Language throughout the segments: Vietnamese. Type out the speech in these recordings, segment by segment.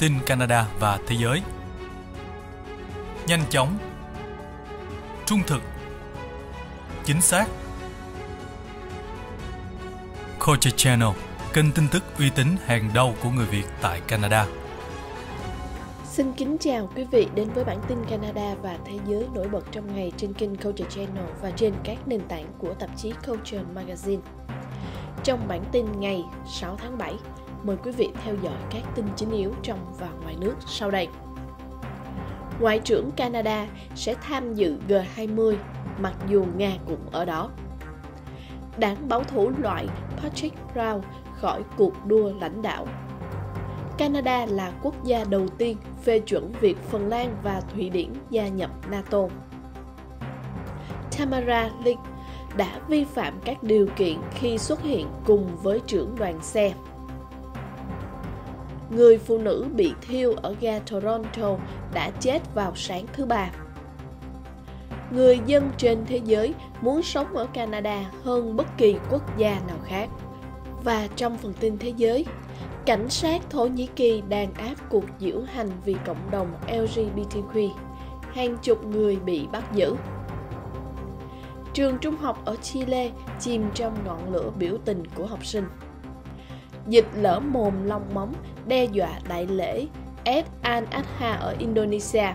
tin Canada và thế giới. Nhanh chóng, trung thực, chính xác. Culture Channel, kênh tin tức uy tín hàng đầu của người Việt tại Canada. Xin kính chào quý vị đến với bản tin Canada và thế giới nổi bật trong ngày trên kênh Culture Channel và trên các nền tảng của tạp chí Culture Magazine. Trong bản tin ngày 6 tháng 7, mời quý vị theo dõi các tin chính yếu trong và ngoài nước sau đây. Ngoại trưởng Canada sẽ tham dự G20 mặc dù Nga cũng ở đó. Đảng bảo thủ loại Patrick Brown khỏi cuộc đua lãnh đạo. Canada là quốc gia đầu tiên phê chuẩn việc Phần Lan và Thụy Điển gia nhập NATO. Tamara Link đã vi phạm các điều kiện khi xuất hiện cùng với trưởng đoàn xe người phụ nữ bị thiêu ở ga Toronto đã chết vào sáng thứ Ba. Người dân trên thế giới muốn sống ở Canada hơn bất kỳ quốc gia nào khác. Và trong phần tin thế giới, cảnh sát Thổ Nhĩ Kỳ đàn áp cuộc diễu hành vì cộng đồng LGBTQ. Hàng chục người bị bắt giữ. Trường trung học ở Chile chìm trong ngọn lửa biểu tình của học sinh dịch lỡ mồm long móng đe dọa đại lễ Ed Al Adha ở Indonesia.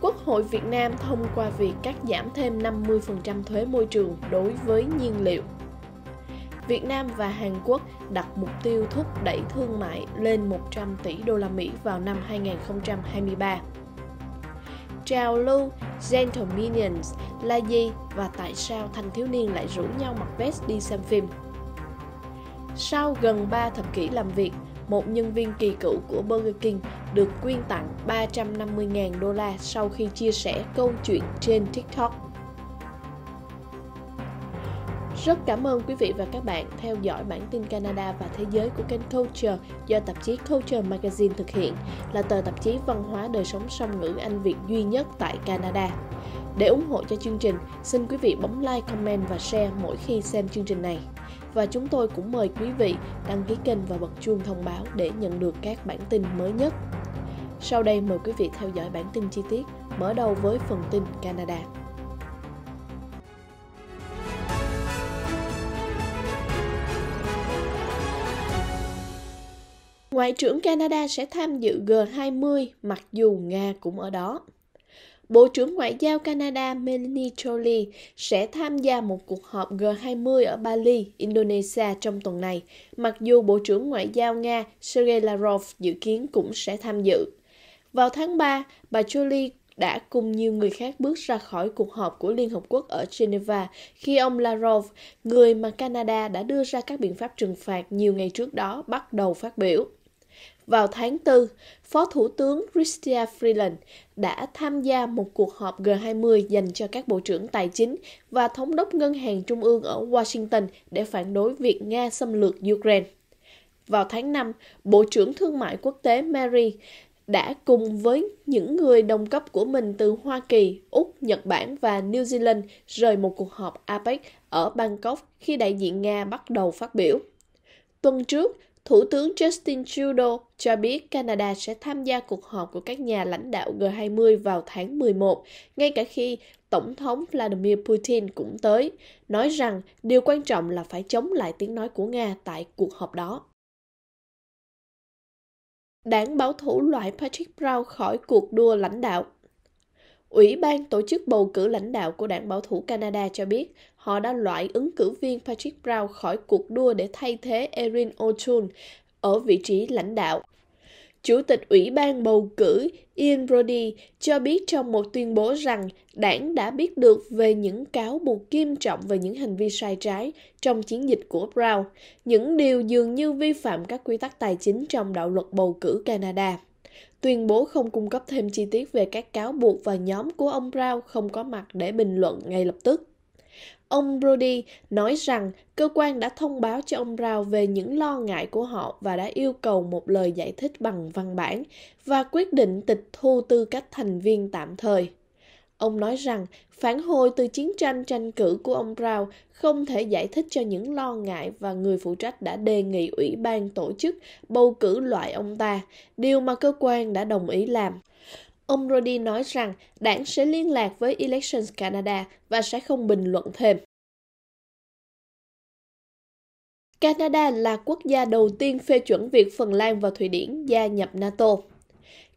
Quốc hội Việt Nam thông qua việc cắt giảm thêm 50% thuế môi trường đối với nhiên liệu. Việt Nam và Hàn Quốc đặt mục tiêu thúc đẩy thương mại lên 100 tỷ đô la Mỹ vào năm 2023. Trào lưu Gentlemanians là gì và tại sao thanh thiếu niên lại rủ nhau mặc vest đi xem phim? Sau gần 3 thập kỷ làm việc, một nhân viên kỳ cựu của Burger King được quyên tặng 350.000 đô la sau khi chia sẻ câu chuyện trên TikTok. Rất cảm ơn quý vị và các bạn theo dõi bản tin Canada và thế giới của kênh Culture do tạp chí Culture Magazine thực hiện, là tờ tạp chí văn hóa đời sống song ngữ Anh Việt duy nhất tại Canada. Để ủng hộ cho chương trình, xin quý vị bấm like, comment và share mỗi khi xem chương trình này. Và chúng tôi cũng mời quý vị đăng ký kênh và bật chuông thông báo để nhận được các bản tin mới nhất. Sau đây mời quý vị theo dõi bản tin chi tiết, mở đầu với phần tin Canada. Ngoại trưởng Canada sẽ tham dự G20 mặc dù Nga cũng ở đó. Bộ trưởng Ngoại giao Canada Melanie Jolie sẽ tham gia một cuộc họp G20 ở Bali, Indonesia trong tuần này, mặc dù Bộ trưởng Ngoại giao Nga Sergei Lavrov dự kiến cũng sẽ tham dự. Vào tháng 3, bà Jolie đã cùng nhiều người khác bước ra khỏi cuộc họp của Liên Hợp Quốc ở Geneva khi ông Lavrov, người mà Canada đã đưa ra các biện pháp trừng phạt nhiều ngày trước đó, bắt đầu phát biểu. Vào tháng 4, Phó Thủ tướng Chrystia Freeland đã tham gia một cuộc họp G20 dành cho các bộ trưởng tài chính và thống đốc ngân hàng trung ương ở Washington để phản đối việc Nga xâm lược Ukraine. Vào tháng 5, Bộ trưởng Thương mại Quốc tế Mary đã cùng với những người đồng cấp của mình từ Hoa Kỳ, Úc, Nhật Bản và New Zealand rời một cuộc họp APEC ở Bangkok khi đại diện Nga bắt đầu phát biểu. Tuần trước, Thủ tướng Justin Trudeau cho biết Canada sẽ tham gia cuộc họp của các nhà lãnh đạo G20 vào tháng 11, ngay cả khi Tổng thống Vladimir Putin cũng tới, nói rằng điều quan trọng là phải chống lại tiếng nói của Nga tại cuộc họp đó. Đảng bảo thủ loại Patrick Brown khỏi cuộc đua lãnh đạo Ủy ban tổ chức bầu cử lãnh đạo của đảng bảo thủ Canada cho biết họ đã loại ứng cử viên Patrick Brown khỏi cuộc đua để thay thế Erin O'Toole ở vị trí lãnh đạo. Chủ tịch Ủy ban bầu cử Ian Brody cho biết trong một tuyên bố rằng đảng đã biết được về những cáo buộc nghiêm trọng về những hành vi sai trái trong chiến dịch của Brown, những điều dường như vi phạm các quy tắc tài chính trong đạo luật bầu cử Canada tuyên bố không cung cấp thêm chi tiết về các cáo buộc và nhóm của ông Brown không có mặt để bình luận ngay lập tức. Ông Brody nói rằng cơ quan đã thông báo cho ông Brown về những lo ngại của họ và đã yêu cầu một lời giải thích bằng văn bản và quyết định tịch thu tư cách thành viên tạm thời. Ông nói rằng phản hồi từ chiến tranh tranh cử của ông Rao không thể giải thích cho những lo ngại và người phụ trách đã đề nghị ủy ban tổ chức bầu cử loại ông ta, điều mà cơ quan đã đồng ý làm. Ông Rodi nói rằng đảng sẽ liên lạc với Elections Canada và sẽ không bình luận thêm. Canada là quốc gia đầu tiên phê chuẩn việc Phần Lan và Thụy Điển gia nhập NATO.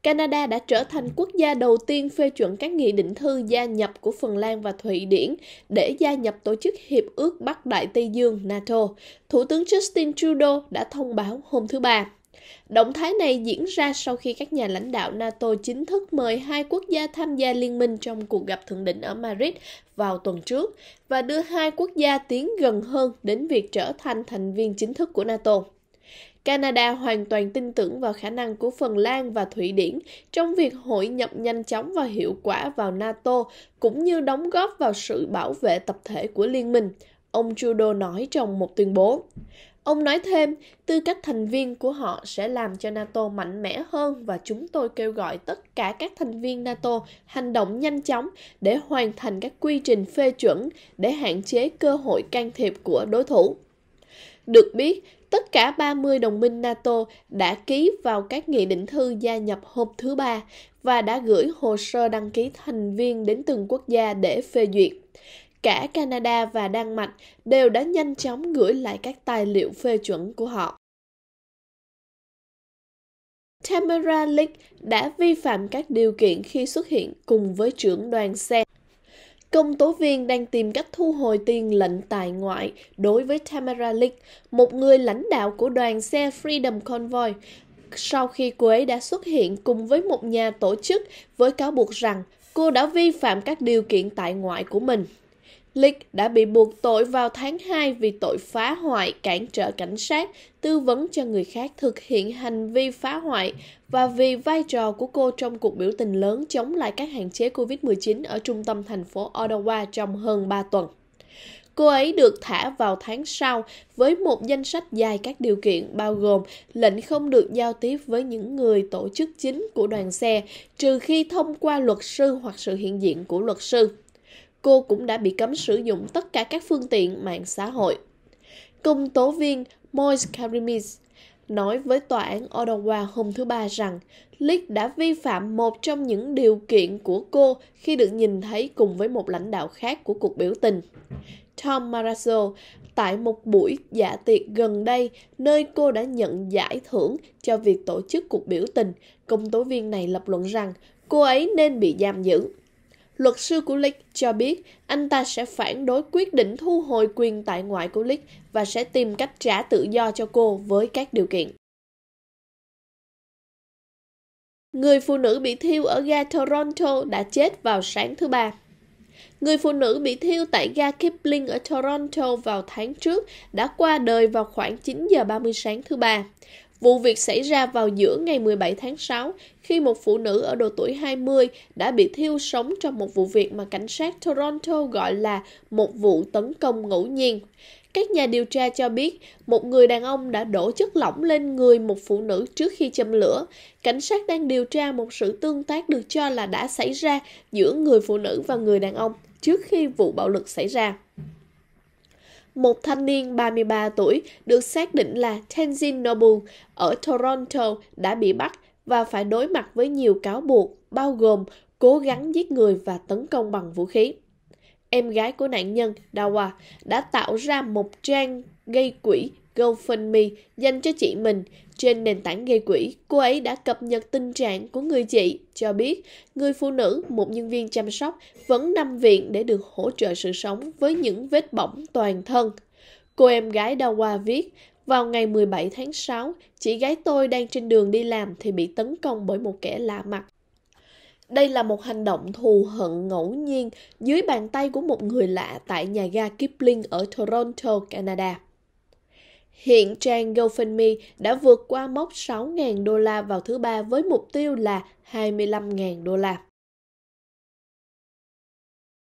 Canada đã trở thành quốc gia đầu tiên phê chuẩn các nghị định thư gia nhập của Phần Lan và Thụy Điển để gia nhập tổ chức Hiệp ước Bắc Đại Tây Dương NATO. Thủ tướng Justin Trudeau đã thông báo hôm thứ Ba. Động thái này diễn ra sau khi các nhà lãnh đạo NATO chính thức mời hai quốc gia tham gia liên minh trong cuộc gặp thượng đỉnh ở Madrid vào tuần trước và đưa hai quốc gia tiến gần hơn đến việc trở thành thành viên chính thức của NATO. Canada hoàn toàn tin tưởng vào khả năng của Phần Lan và Thụy Điển trong việc hội nhập nhanh chóng và hiệu quả vào NATO cũng như đóng góp vào sự bảo vệ tập thể của liên minh, ông Trudeau nói trong một tuyên bố. Ông nói thêm, tư cách thành viên của họ sẽ làm cho NATO mạnh mẽ hơn và chúng tôi kêu gọi tất cả các thành viên NATO hành động nhanh chóng để hoàn thành các quy trình phê chuẩn để hạn chế cơ hội can thiệp của đối thủ. Được biết, Tất cả 30 đồng minh NATO đã ký vào các nghị định thư gia nhập hôm thứ Ba và đã gửi hồ sơ đăng ký thành viên đến từng quốc gia để phê duyệt. Cả Canada và Đan Mạch đều đã nhanh chóng gửi lại các tài liệu phê chuẩn của họ. Tamara lick đã vi phạm các điều kiện khi xuất hiện cùng với trưởng đoàn xe Công tố viên đang tìm cách thu hồi tiền lệnh tại ngoại đối với Tamara Leak, một người lãnh đạo của đoàn xe Freedom Convoy, sau khi cô ấy đã xuất hiện cùng với một nhà tổ chức với cáo buộc rằng cô đã vi phạm các điều kiện tại ngoại của mình. Lick đã bị buộc tội vào tháng 2 vì tội phá hoại cản trở cảnh sát, tư vấn cho người khác thực hiện hành vi phá hoại và vì vai trò của cô trong cuộc biểu tình lớn chống lại các hạn chế COVID-19 ở trung tâm thành phố Ottawa trong hơn 3 tuần. Cô ấy được thả vào tháng sau với một danh sách dài các điều kiện bao gồm lệnh không được giao tiếp với những người tổ chức chính của đoàn xe trừ khi thông qua luật sư hoặc sự hiện diện của luật sư cô cũng đã bị cấm sử dụng tất cả các phương tiện mạng xã hội. Công tố viên Moise Karimis nói với tòa án Ottawa hôm thứ Ba rằng Leak đã vi phạm một trong những điều kiện của cô khi được nhìn thấy cùng với một lãnh đạo khác của cuộc biểu tình. Tom Marazzo tại một buổi dạ tiệc gần đây nơi cô đã nhận giải thưởng cho việc tổ chức cuộc biểu tình, công tố viên này lập luận rằng cô ấy nên bị giam giữ. Luật sư của League cho biết anh ta sẽ phản đối quyết định thu hồi quyền tại ngoại của League và sẽ tìm cách trả tự do cho cô với các điều kiện. Người phụ nữ bị thiêu ở ga Toronto đã chết vào sáng thứ Ba. Người phụ nữ bị thiêu tại ga Kipling ở Toronto vào tháng trước đã qua đời vào khoảng 9 giờ 30 sáng thứ Ba. Vụ việc xảy ra vào giữa ngày 17 tháng 6 khi một phụ nữ ở độ tuổi 20 đã bị thiêu sống trong một vụ việc mà cảnh sát Toronto gọi là một vụ tấn công ngẫu nhiên. Các nhà điều tra cho biết, một người đàn ông đã đổ chất lỏng lên người một phụ nữ trước khi châm lửa. Cảnh sát đang điều tra một sự tương tác được cho là đã xảy ra giữa người phụ nữ và người đàn ông trước khi vụ bạo lực xảy ra một thanh niên 33 tuổi được xác định là Tenzin Nobu ở Toronto đã bị bắt và phải đối mặt với nhiều cáo buộc bao gồm cố gắng giết người và tấn công bằng vũ khí. Em gái của nạn nhân, Dawa, đã tạo ra một trang gây quỹ GoFundMe dành cho chị mình. Trên nền tảng gây quỹ, cô ấy đã cập nhật tình trạng của người chị, cho biết người phụ nữ, một nhân viên chăm sóc, vẫn nằm viện để được hỗ trợ sự sống với những vết bỏng toàn thân. Cô em gái đau qua viết, vào ngày 17 tháng 6, chị gái tôi đang trên đường đi làm thì bị tấn công bởi một kẻ lạ mặt. Đây là một hành động thù hận ngẫu nhiên dưới bàn tay của một người lạ tại nhà ga Kipling ở Toronto, Canada. Hiện trang GoFundMe đã vượt qua mốc 6.000 đô la vào thứ ba với mục tiêu là 25.000 đô la.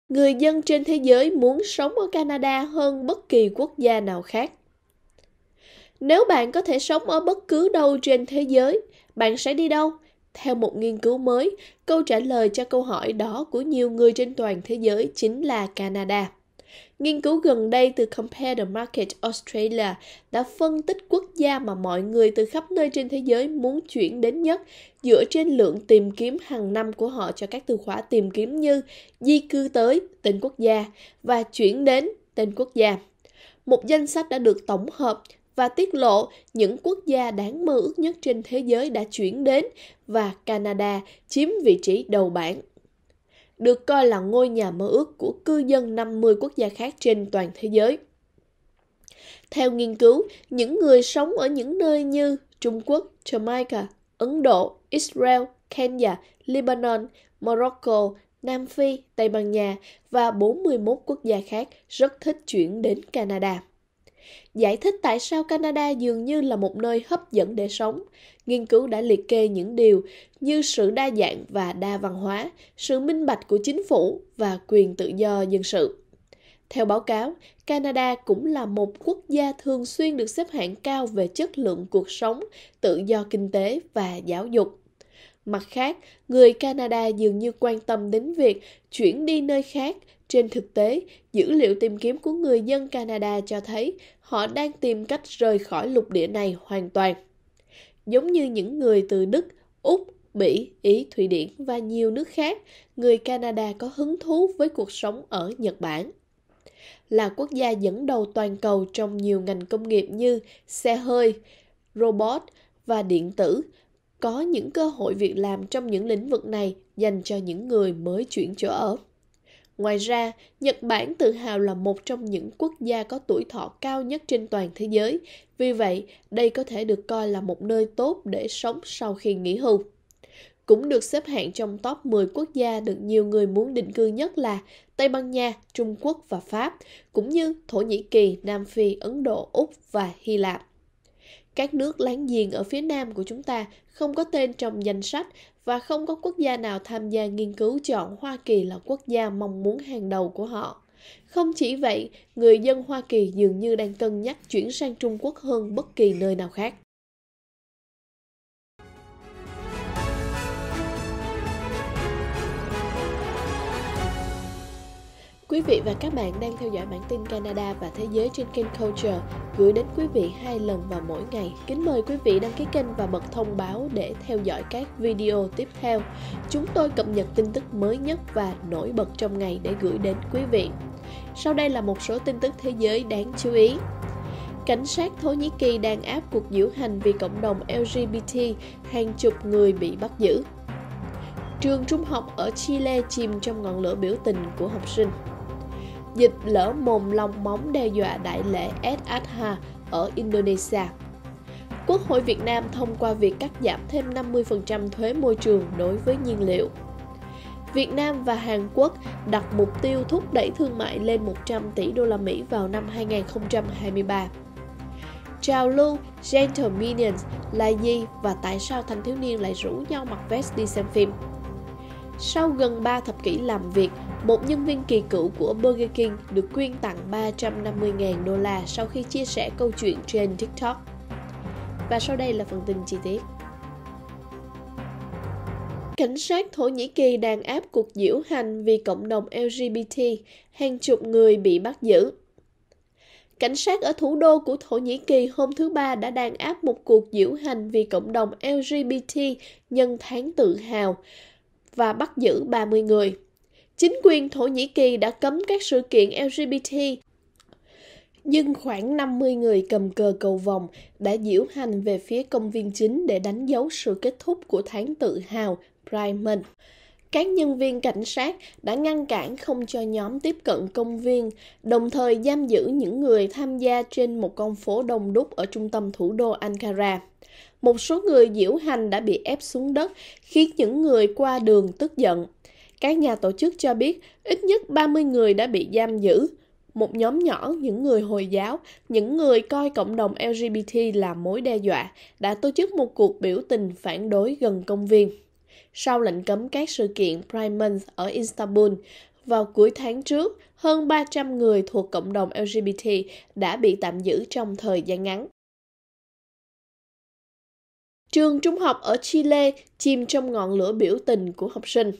Người dân trên thế giới muốn sống ở Canada hơn bất kỳ quốc gia nào khác. Nếu bạn có thể sống ở bất cứ đâu trên thế giới, bạn sẽ đi đâu? Theo một nghiên cứu mới, câu trả lời cho câu hỏi đó của nhiều người trên toàn thế giới chính là Canada. Nghiên cứu gần đây từ Compare the Market Australia đã phân tích quốc gia mà mọi người từ khắp nơi trên thế giới muốn chuyển đến nhất dựa trên lượng tìm kiếm hàng năm của họ cho các từ khóa tìm kiếm như di cư tới tên quốc gia và chuyển đến tên quốc gia. Một danh sách đã được tổng hợp và tiết lộ những quốc gia đáng mơ ước nhất trên thế giới đã chuyển đến và Canada chiếm vị trí đầu bảng được coi là ngôi nhà mơ ước của cư dân 50 quốc gia khác trên toàn thế giới. Theo nghiên cứu, những người sống ở những nơi như Trung Quốc, Jamaica, Ấn Độ, Israel, Kenya, Lebanon, Morocco, Nam Phi, Tây Ban Nha và 41 quốc gia khác rất thích chuyển đến Canada. Giải thích tại sao Canada dường như là một nơi hấp dẫn để sống, nghiên cứu đã liệt kê những điều như sự đa dạng và đa văn hóa, sự minh bạch của chính phủ và quyền tự do dân sự. Theo báo cáo, Canada cũng là một quốc gia thường xuyên được xếp hạng cao về chất lượng cuộc sống, tự do kinh tế và giáo dục. Mặt khác, người Canada dường như quan tâm đến việc chuyển đi nơi khác trên thực tế, dữ liệu tìm kiếm của người dân Canada cho thấy họ đang tìm cách rời khỏi lục địa này hoàn toàn. Giống như những người từ Đức, Úc, Bỉ, Ý, Thụy Điển và nhiều nước khác, người Canada có hứng thú với cuộc sống ở Nhật Bản. Là quốc gia dẫn đầu toàn cầu trong nhiều ngành công nghiệp như xe hơi, robot và điện tử, có những cơ hội việc làm trong những lĩnh vực này dành cho những người mới chuyển chỗ ở. Ngoài ra, Nhật Bản tự hào là một trong những quốc gia có tuổi thọ cao nhất trên toàn thế giới, vì vậy đây có thể được coi là một nơi tốt để sống sau khi nghỉ hưu. Cũng được xếp hạng trong top 10 quốc gia được nhiều người muốn định cư nhất là Tây Ban Nha, Trung Quốc và Pháp, cũng như Thổ Nhĩ Kỳ, Nam Phi, Ấn Độ, Úc và Hy Lạp. Các nước láng giềng ở phía nam của chúng ta không có tên trong danh sách và không có quốc gia nào tham gia nghiên cứu chọn Hoa Kỳ là quốc gia mong muốn hàng đầu của họ. Không chỉ vậy, người dân Hoa Kỳ dường như đang cân nhắc chuyển sang Trung Quốc hơn bất kỳ nơi nào khác. Quý vị và các bạn đang theo dõi bản tin Canada và Thế giới trên kênh Culture, gửi đến quý vị hai lần vào mỗi ngày. Kính mời quý vị đăng ký kênh và bật thông báo để theo dõi các video tiếp theo. Chúng tôi cập nhật tin tức mới nhất và nổi bật trong ngày để gửi đến quý vị. Sau đây là một số tin tức thế giới đáng chú ý. Cảnh sát Thổ Nhĩ Kỳ đang áp cuộc diễu hành vì cộng đồng LGBT, hàng chục người bị bắt giữ. Trường trung học ở Chile chìm trong ngọn lửa biểu tình của học sinh dịch lỡ mồm long móng đe dọa đại lễ SSH ở Indonesia. Quốc hội Việt Nam thông qua việc cắt giảm thêm 50% thuế môi trường đối với nhiên liệu. Việt Nam và Hàn Quốc đặt mục tiêu thúc đẩy thương mại lên 100 tỷ đô la Mỹ vào năm 2023. chào lưu Gentlemanians là gì và tại sao thanh thiếu niên lại rủ nhau mặc vest đi xem phim? Sau gần 3 thập kỷ làm việc, một nhân viên kỳ cựu của Burger King được quyên tặng 350.000 đô la sau khi chia sẻ câu chuyện trên TikTok. Và sau đây là phần tin chi tiết. Cảnh sát Thổ Nhĩ Kỳ đàn áp cuộc diễu hành vì cộng đồng LGBT, hàng chục người bị bắt giữ. Cảnh sát ở thủ đô của Thổ Nhĩ Kỳ hôm thứ Ba đã đàn áp một cuộc diễu hành vì cộng đồng LGBT nhân tháng tự hào và bắt giữ 30 người. Chính quyền Thổ Nhĩ Kỳ đã cấm các sự kiện LGBT nhưng khoảng 50 người cầm cờ cầu vòng đã diễu hành về phía công viên chính để đánh dấu sự kết thúc của tháng tự hào Pride Month. Các nhân viên cảnh sát đã ngăn cản không cho nhóm tiếp cận công viên, đồng thời giam giữ những người tham gia trên một con phố đông đúc ở trung tâm thủ đô Ankara. Một số người diễu hành đã bị ép xuống đất, khiến những người qua đường tức giận các nhà tổ chức cho biết ít nhất 30 người đã bị giam giữ, một nhóm nhỏ những người Hồi giáo, những người coi cộng đồng LGBT là mối đe dọa, đã tổ chức một cuộc biểu tình phản đối gần công viên. Sau lệnh cấm các sự kiện Pride Month ở Istanbul, vào cuối tháng trước, hơn 300 người thuộc cộng đồng LGBT đã bị tạm giữ trong thời gian ngắn. Trường trung học ở Chile chìm trong ngọn lửa biểu tình của học sinh.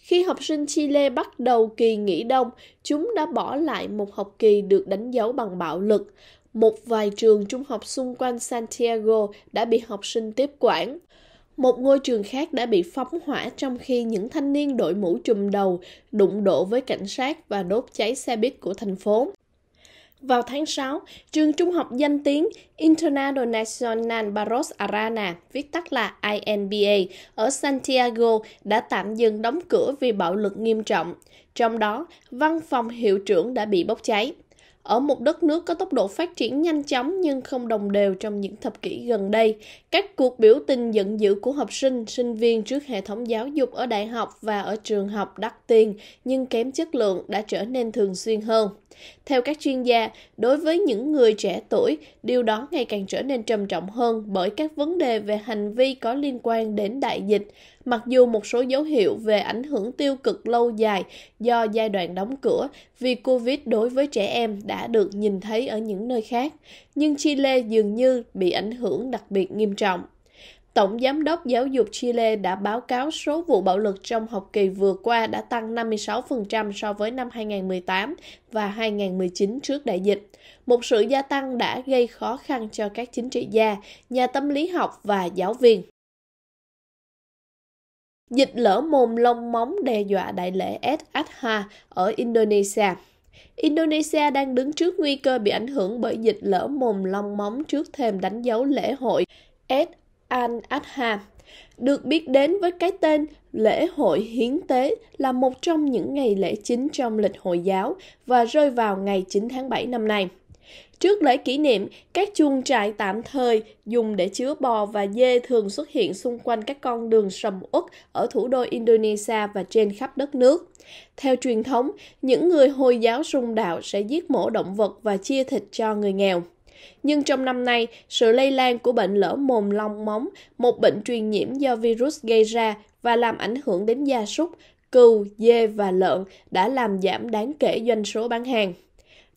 Khi học sinh Chile bắt đầu kỳ nghỉ đông, chúng đã bỏ lại một học kỳ được đánh dấu bằng bạo lực. Một vài trường trung học xung quanh Santiago đã bị học sinh tiếp quản. Một ngôi trường khác đã bị phóng hỏa trong khi những thanh niên đội mũ trùm đầu đụng độ với cảnh sát và đốt cháy xe buýt của thành phố. Vào tháng 6, trường trung học danh tiếng International Barros Arana, viết tắt là INBA, ở Santiago đã tạm dừng đóng cửa vì bạo lực nghiêm trọng. Trong đó, văn phòng hiệu trưởng đã bị bốc cháy ở một đất nước có tốc độ phát triển nhanh chóng nhưng không đồng đều trong những thập kỷ gần đây, các cuộc biểu tình giận dữ của học sinh, sinh viên trước hệ thống giáo dục ở đại học và ở trường học đắt tiền nhưng kém chất lượng đã trở nên thường xuyên hơn. Theo các chuyên gia, đối với những người trẻ tuổi, điều đó ngày càng trở nên trầm trọng hơn bởi các vấn đề về hành vi có liên quan đến đại dịch, Mặc dù một số dấu hiệu về ảnh hưởng tiêu cực lâu dài do giai đoạn đóng cửa vì Covid đối với trẻ em đã được nhìn thấy ở những nơi khác, nhưng Chile dường như bị ảnh hưởng đặc biệt nghiêm trọng. Tổng Giám đốc Giáo dục Chile đã báo cáo số vụ bạo lực trong học kỳ vừa qua đã tăng 56% so với năm 2018 và 2019 trước đại dịch. Một sự gia tăng đã gây khó khăn cho các chính trị gia, nhà tâm lý học và giáo viên. Dịch lở mồm long móng đe dọa đại lễ Eid ở Indonesia. Indonesia đang đứng trước nguy cơ bị ảnh hưởng bởi dịch lở mồm long móng trước thềm đánh dấu lễ hội Eid Được biết đến với cái tên lễ hội hiến tế là một trong những ngày lễ chính trong lịch Hồi giáo và rơi vào ngày 9 tháng 7 năm nay. Trước lễ kỷ niệm, các chuông trại tạm thời dùng để chứa bò và dê thường xuất hiện xung quanh các con đường sầm uất ở thủ đô Indonesia và trên khắp đất nước. Theo truyền thống, những người Hồi giáo sung đạo sẽ giết mổ động vật và chia thịt cho người nghèo. Nhưng trong năm nay, sự lây lan của bệnh lở mồm long móng, một bệnh truyền nhiễm do virus gây ra và làm ảnh hưởng đến gia súc, cừu, dê và lợn đã làm giảm đáng kể doanh số bán hàng.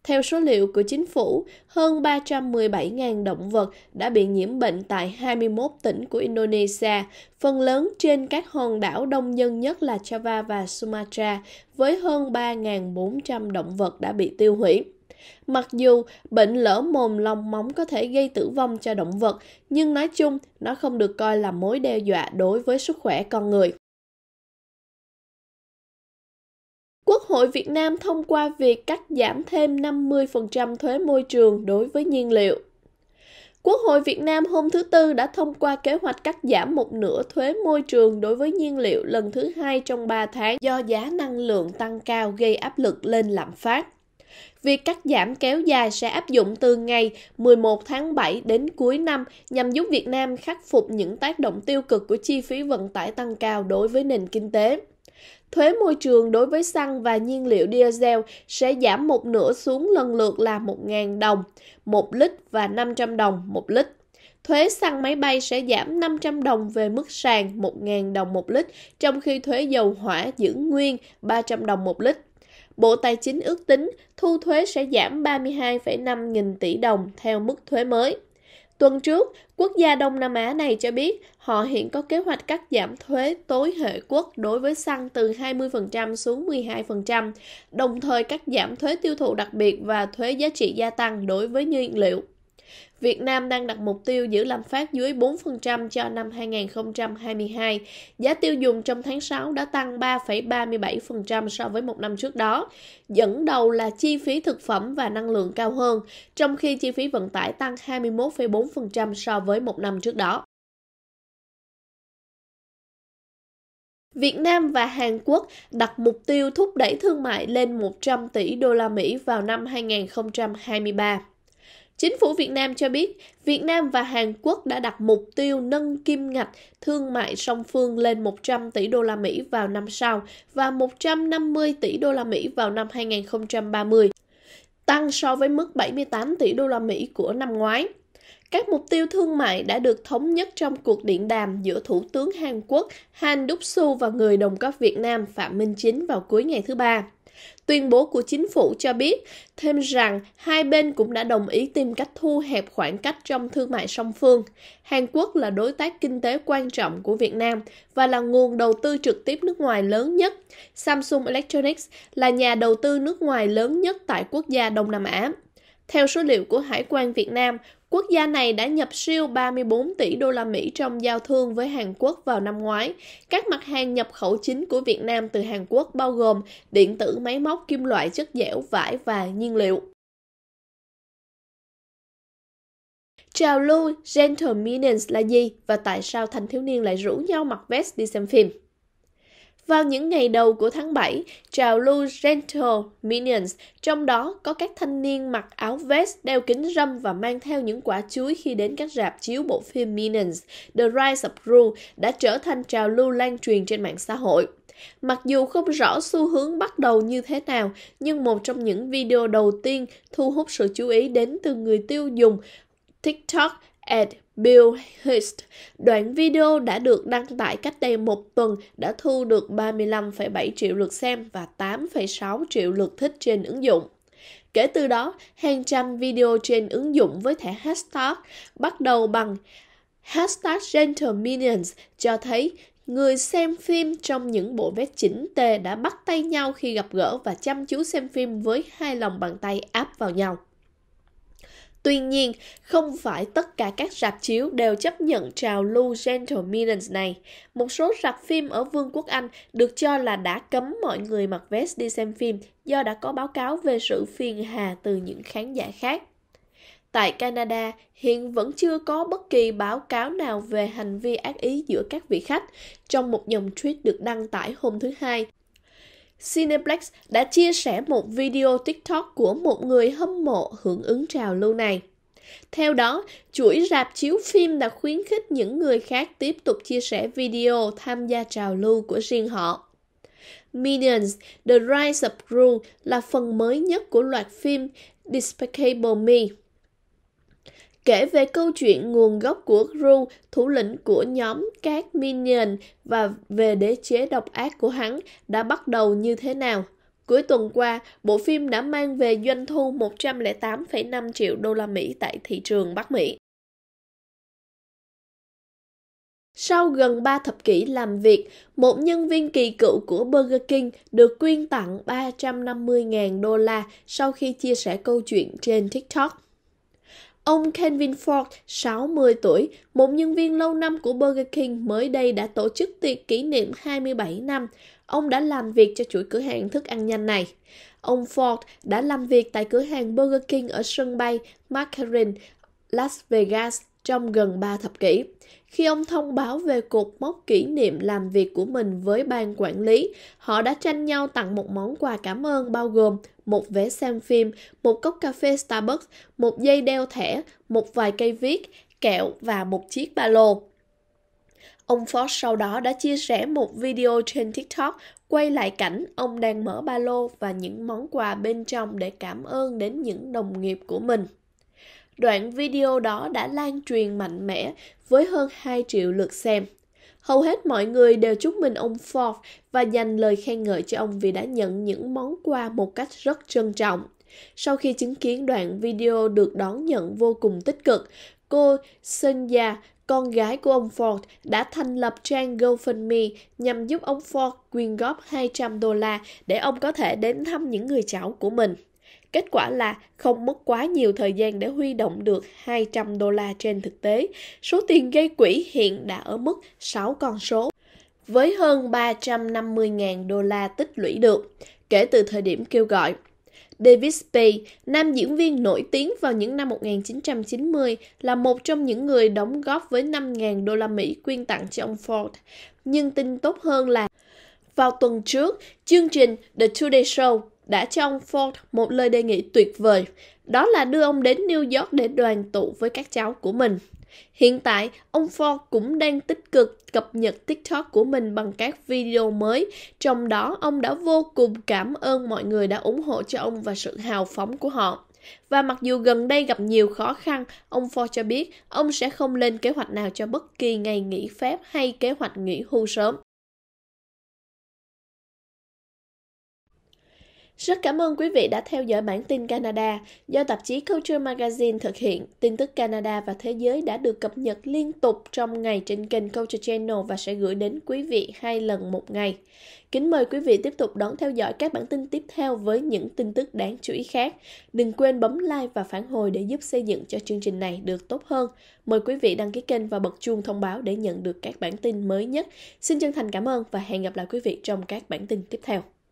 Theo số liệu của chính phủ, hơn 317.000 động vật đã bị nhiễm bệnh tại 21 tỉnh của Indonesia, phần lớn trên các hòn đảo đông dân nhất là Java và Sumatra, với hơn 3.400 động vật đã bị tiêu hủy. Mặc dù bệnh lở mồm long móng có thể gây tử vong cho động vật, nhưng nói chung nó không được coi là mối đe dọa đối với sức khỏe con người. Quốc hội Việt Nam thông qua việc cắt giảm thêm 50% thuế môi trường đối với nhiên liệu. Quốc hội Việt Nam hôm thứ Tư đã thông qua kế hoạch cắt giảm một nửa thuế môi trường đối với nhiên liệu lần thứ hai trong 3 tháng do giá năng lượng tăng cao gây áp lực lên lạm phát. Việc cắt giảm kéo dài sẽ áp dụng từ ngày 11 tháng 7 đến cuối năm nhằm giúp Việt Nam khắc phục những tác động tiêu cực của chi phí vận tải tăng cao đối với nền kinh tế. Thuế môi trường đối với xăng và nhiên liệu diesel sẽ giảm một nửa xuống lần lượt là 1.000 đồng 1 lít và 500 đồng 1 lít. Thuế xăng máy bay sẽ giảm 500 đồng về mức sàn 1.000 đồng 1 lít, trong khi thuế dầu hỏa giữ nguyên 300 đồng 1 lít. Bộ Tài chính ước tính thu thuế sẽ giảm 32,5 nghìn tỷ đồng theo mức thuế mới. Tuần trước, quốc gia Đông Nam Á này cho biết họ hiện có kế hoạch cắt giảm thuế tối hệ quốc đối với xăng từ 20% xuống 12%, đồng thời cắt giảm thuế tiêu thụ đặc biệt và thuế giá trị gia tăng đối với nhiên liệu. Việt Nam đang đặt mục tiêu giữ lạm phát dưới 4% cho năm 2022. Giá tiêu dùng trong tháng 6 đã tăng 3,37% so với một năm trước đó. Dẫn đầu là chi phí thực phẩm và năng lượng cao hơn, trong khi chi phí vận tải tăng 21,4% so với một năm trước đó. Việt Nam và Hàn Quốc đặt mục tiêu thúc đẩy thương mại lên 100 tỷ đô la Mỹ vào năm 2023. Chính phủ Việt Nam cho biết, Việt Nam và Hàn Quốc đã đặt mục tiêu nâng kim ngạch thương mại song phương lên 100 tỷ đô la Mỹ vào năm sau và 150 tỷ đô la Mỹ vào năm 2030, tăng so với mức 78 tỷ đô la Mỹ của năm ngoái. Các mục tiêu thương mại đã được thống nhất trong cuộc điện đàm giữa Thủ tướng Hàn Quốc Han Duk soo và người đồng cấp Việt Nam Phạm Minh Chính vào cuối ngày thứ Ba. Tuyên bố của chính phủ cho biết thêm rằng hai bên cũng đã đồng ý tìm cách thu hẹp khoảng cách trong thương mại song phương. Hàn Quốc là đối tác kinh tế quan trọng của Việt Nam và là nguồn đầu tư trực tiếp nước ngoài lớn nhất. Samsung Electronics là nhà đầu tư nước ngoài lớn nhất tại quốc gia Đông Nam Á. Theo số liệu của Hải quan Việt Nam, Quốc gia này đã nhập siêu 34 tỷ đô la Mỹ trong giao thương với Hàn Quốc vào năm ngoái. Các mặt hàng nhập khẩu chính của Việt Nam từ Hàn Quốc bao gồm điện tử máy móc, kim loại, chất dẻo, vải và nhiên liệu. Chào lưu Gentlemen's là gì và tại sao thanh thiếu niên lại rủ nhau mặc vest đi xem phim? Vào những ngày đầu của tháng 7, trào lưu Gentle Minions, trong đó có các thanh niên mặc áo vest, đeo kính râm và mang theo những quả chuối khi đến các rạp chiếu bộ phim Minions, The Rise of Gru đã trở thành trào lưu lan truyền trên mạng xã hội. Mặc dù không rõ xu hướng bắt đầu như thế nào, nhưng một trong những video đầu tiên thu hút sự chú ý đến từ người tiêu dùng TikTok at Bill Hicks đoạn video đã được đăng tải cách đây một tuần đã thu được 35,7 triệu lượt xem và 8,6 triệu lượt thích trên ứng dụng. Kể từ đó, hàng trăm video trên ứng dụng với thẻ hashtag bắt đầu bằng hashtag Gentleminions cho thấy người xem phim trong những bộ vest chỉnh tề đã bắt tay nhau khi gặp gỡ và chăm chú xem phim với hai lòng bàn tay áp vào nhau. Tuy nhiên, không phải tất cả các rạp chiếu đều chấp nhận trào lưu gentleminance này. Một số rạp phim ở Vương quốc Anh được cho là đã cấm mọi người mặc vest đi xem phim do đã có báo cáo về sự phiền hà từ những khán giả khác. Tại Canada, hiện vẫn chưa có bất kỳ báo cáo nào về hành vi ác ý giữa các vị khách trong một dòng tweet được đăng tải hôm thứ Hai Cineplex đã chia sẻ một video TikTok của một người hâm mộ hưởng ứng trào lưu này. Theo đó, chuỗi rạp chiếu phim đã khuyến khích những người khác tiếp tục chia sẻ video tham gia trào lưu của riêng họ. Minions The Rise of Gru là phần mới nhất của loạt phim Despicable Me kể về câu chuyện nguồn gốc của Gru, thủ lĩnh của nhóm các Minion và về đế chế độc ác của hắn đã bắt đầu như thế nào. Cuối tuần qua, bộ phim đã mang về doanh thu 108,5 triệu đô la Mỹ tại thị trường Bắc Mỹ. Sau gần 3 thập kỷ làm việc, một nhân viên kỳ cựu của Burger King được quyên tặng 350.000 đô la sau khi chia sẻ câu chuyện trên TikTok. Ông Kevin Ford, 60 tuổi, một nhân viên lâu năm của Burger King mới đây đã tổ chức tiệc kỷ niệm 27 năm. Ông đã làm việc cho chuỗi cửa hàng thức ăn nhanh này. Ông Ford đã làm việc tại cửa hàng Burger King ở sân bay McCarran, Las Vegas trong gần 3 thập kỷ. Khi ông thông báo về cột mốc kỷ niệm làm việc của mình với ban quản lý, họ đã tranh nhau tặng một món quà cảm ơn bao gồm một vé xem phim, một cốc cà phê Starbucks, một dây đeo thẻ, một vài cây viết, kẹo và một chiếc ba lô. Ông Ford sau đó đã chia sẻ một video trên TikTok quay lại cảnh ông đang mở ba lô và những món quà bên trong để cảm ơn đến những đồng nghiệp của mình. Đoạn video đó đã lan truyền mạnh mẽ với hơn 2 triệu lượt xem. Hầu hết mọi người đều chúc mừng ông Ford và dành lời khen ngợi cho ông vì đã nhận những món quà một cách rất trân trọng. Sau khi chứng kiến đoạn video được đón nhận vô cùng tích cực, cô Sonia, con gái của ông Ford, đã thành lập trang GoFundMe nhằm giúp ông Ford quyên góp 200 đô la để ông có thể đến thăm những người cháu của mình. Kết quả là không mất quá nhiều thời gian để huy động được 200 đô la trên thực tế. Số tiền gây quỹ hiện đã ở mức 6 con số với hơn 350.000 đô la tích lũy được kể từ thời điểm kêu gọi. David Spade, nam diễn viên nổi tiếng vào những năm 1990, là một trong những người đóng góp với 5.000 đô la Mỹ quyên tặng cho ông Ford. Nhưng tin tốt hơn là vào tuần trước, chương trình The Today Show đã cho ông Ford một lời đề nghị tuyệt vời, đó là đưa ông đến New York để đoàn tụ với các cháu của mình. Hiện tại, ông Ford cũng đang tích cực cập nhật TikTok của mình bằng các video mới, trong đó ông đã vô cùng cảm ơn mọi người đã ủng hộ cho ông và sự hào phóng của họ. Và mặc dù gần đây gặp nhiều khó khăn, ông Ford cho biết ông sẽ không lên kế hoạch nào cho bất kỳ ngày nghỉ phép hay kế hoạch nghỉ hưu sớm. Rất cảm ơn quý vị đã theo dõi bản tin Canada do tạp chí Culture Magazine thực hiện. Tin tức Canada và thế giới đã được cập nhật liên tục trong ngày trên kênh Culture Channel và sẽ gửi đến quý vị hai lần một ngày. Kính mời quý vị tiếp tục đón theo dõi các bản tin tiếp theo với những tin tức đáng chú ý khác. Đừng quên bấm like và phản hồi để giúp xây dựng cho chương trình này được tốt hơn. Mời quý vị đăng ký kênh và bật chuông thông báo để nhận được các bản tin mới nhất. Xin chân thành cảm ơn và hẹn gặp lại quý vị trong các bản tin tiếp theo.